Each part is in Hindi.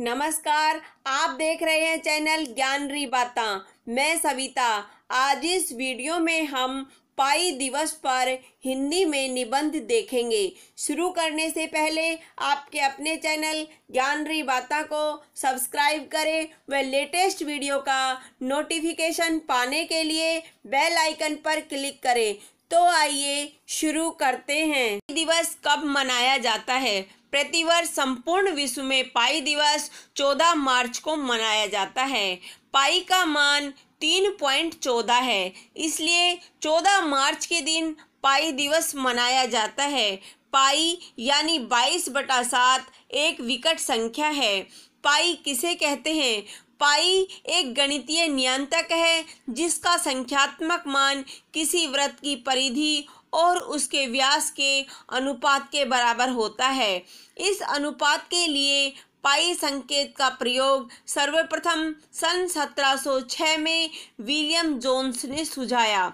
नमस्कार आप देख रहे हैं चैनल ज्ञान री बाता मैं सविता आज इस वीडियो में हम पाई दिवस पर हिंदी में निबंध देखेंगे शुरू करने से पहले आपके अपने चैनल ज्ञान री बाता को सब्सक्राइब करें व लेटेस्ट वीडियो का नोटिफिकेशन पाने के लिए बेल आइकन पर क्लिक करें तो आइए शुरू करते हैं पाई दिवस कब मनाया जाता है प्रतिवर्ष संपूर्ण विश्व में पाई दिवस 14 मार्च को मनाया जाता है पाई का मान तीन पॉइंट चौदह है इसलिए चौदह मार्च के दिन पाई दिवस मनाया जाता है पाई यानी बाईस बटा सात एक विकट संख्या है पाई किसे कहते हैं पाई एक गणितीय नियंत्रक है जिसका संख्यात्मक मान किसी व्रत की परिधि और उसके व्यास के अनुपात के बराबर होता है इस अनुपात के लिए पाई संकेत का प्रयोग सर्वप्रथम सन 1706 में विलियम जोन्स ने सुझाया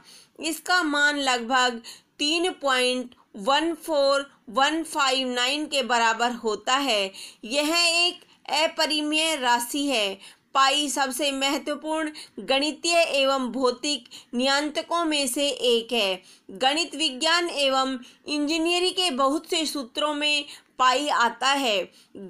इसका मान लगभग तीन point one four one five nine के बराबर होता है यह एक अपरिमेय राशि है पाई सबसे महत्वपूर्ण गणितीय एवं भौतिक नियंत्रकों में से एक है गणित विज्ञान एवं इंजीनियरिंग के बहुत से सूत्रों में पाई आता है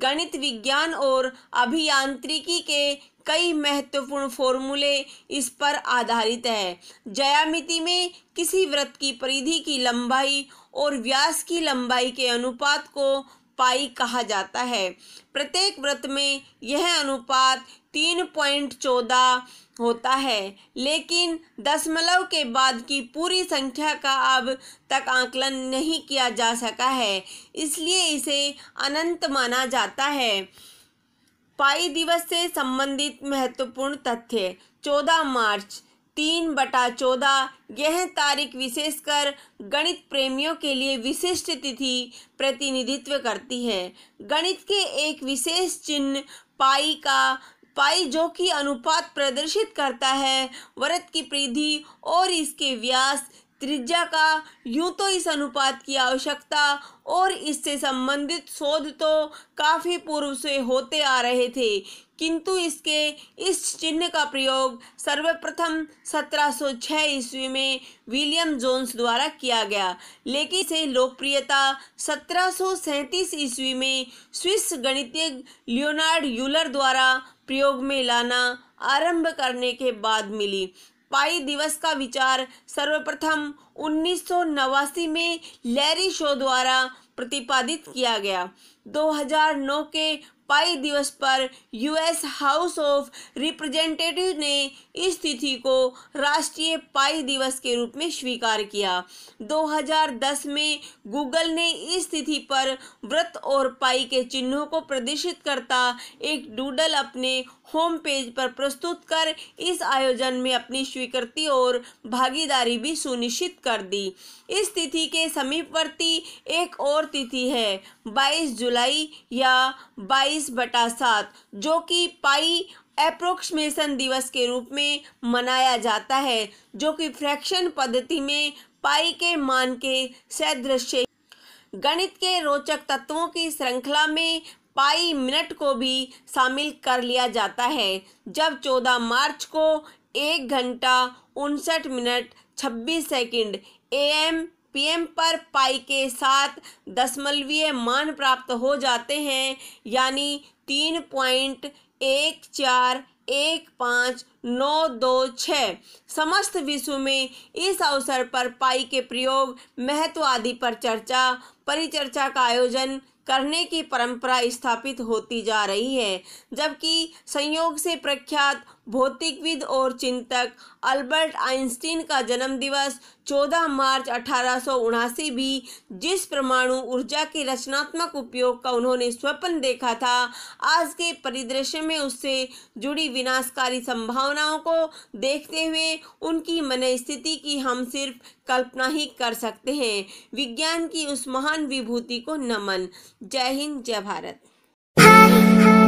गणित विज्ञान और अभियांत्रिकी के कई महत्वपूर्ण फॉर्मूले इस पर आधारित है जयामिति में किसी व्रत की परिधि की लंबाई और व्यास की लंबाई के अनुपात को पाई कहा जाता है प्रत्येक व्रत में यह अनुपात तीन पॉइंट चौदह होता है लेकिन दशमलव के बाद की पूरी संख्या का अब तक आकलन नहीं किया जा सका है इसलिए इसे अनंत माना जाता है पाई दिवस से संबंधित महत्वपूर्ण तथ्य चौदह मार्च तीन बटा चौदह यह तारीख विशेषकर गणित प्रेमियों के लिए विशिष्ट तिथि प्रतिनिधित्व करती है गणित के एक विशेष चिन्ह पाई का पाई जो कि अनुपात प्रदर्शित करता है वृत्त की परिधि और इसके व्यास त्रिज्या का यूं तो इस अनुपात की आवश्यकता और इससे संबंधित शोध तो काफ़ी पूर्व से होते आ रहे थे किंतु इसके इस चिन्ह का प्रयोग सर्वप्रथम 1706 ईस्वी में विलियम जोन्स द्वारा किया गया लेकिन इसे लोकप्रियता सत्रह ईस्वी में स्विस गणितज्ञ लियोनार्ड यूलर द्वारा प्रयोग में लाना आरंभ करने के बाद मिली पाई दिवस का विचार सर्वप्रथम उन्नीस में लैरी शो द्वारा प्रतिपादित किया गया 2009 के पाई दिवस पर यूएस हाउस ऑफ रिप्रेजेंटेटिव ने इस तिथि को राष्ट्रीय पाई दिवस के रूप में स्वीकार किया 2010 में गूगल ने इस तिथि पर व्रत और पाई के चिन्हों को प्रदर्शित करता एक डूडल अपने होम पेज पर प्रस्तुत कर इस आयोजन में अपनी स्वीकृति और भागीदारी भी सुनिश्चित कर दी इस तिथि के समीपवर्ती एक और तिथि है 22 जुलाई या 22 बाईस बटा सात जो कि पाई अप्रोक्सीमेशन दिवस के रूप में मनाया जाता है जो कि फ्रैक्शन पद्धति में पाई के मान के सदृश गणित के रोचक तत्वों की श्रृंखला में पाई मिनट को भी शामिल कर लिया जाता है जब 14 मार्च को एक घंटा उनसठ मिनट 26 सेकंड एम पीएम पर पाई के साथ दशमलवीय मान प्राप्त हो जाते हैं यानी तीन पॉइंट एक चार एक पाँच नौ दो छः समस्त विश्व में इस अवसर पर पाई के प्रयोग महत्व आदि पर चर्चा परिचर्चा का आयोजन करने की परंपरा स्थापित होती जा रही है जबकि संयोग से प्रख्यात भौतिकविद और चिंतक अल्बर्ट आइंस्टीन का जन्म दिवस 14 मार्च अठारह भी जिस परमाणु ऊर्जा के रचनात्मक उपयोग का उन्होंने स्वप्न देखा था आज के परिदृश्य में उससे जुड़ी विनाशकारी संभावनाओं को देखते हुए उनकी मनस्थिति की हम सिर्फ कल्पना ही कर सकते हैं विज्ञान की उस महान विभूति को नमन जय हिंद जय भारत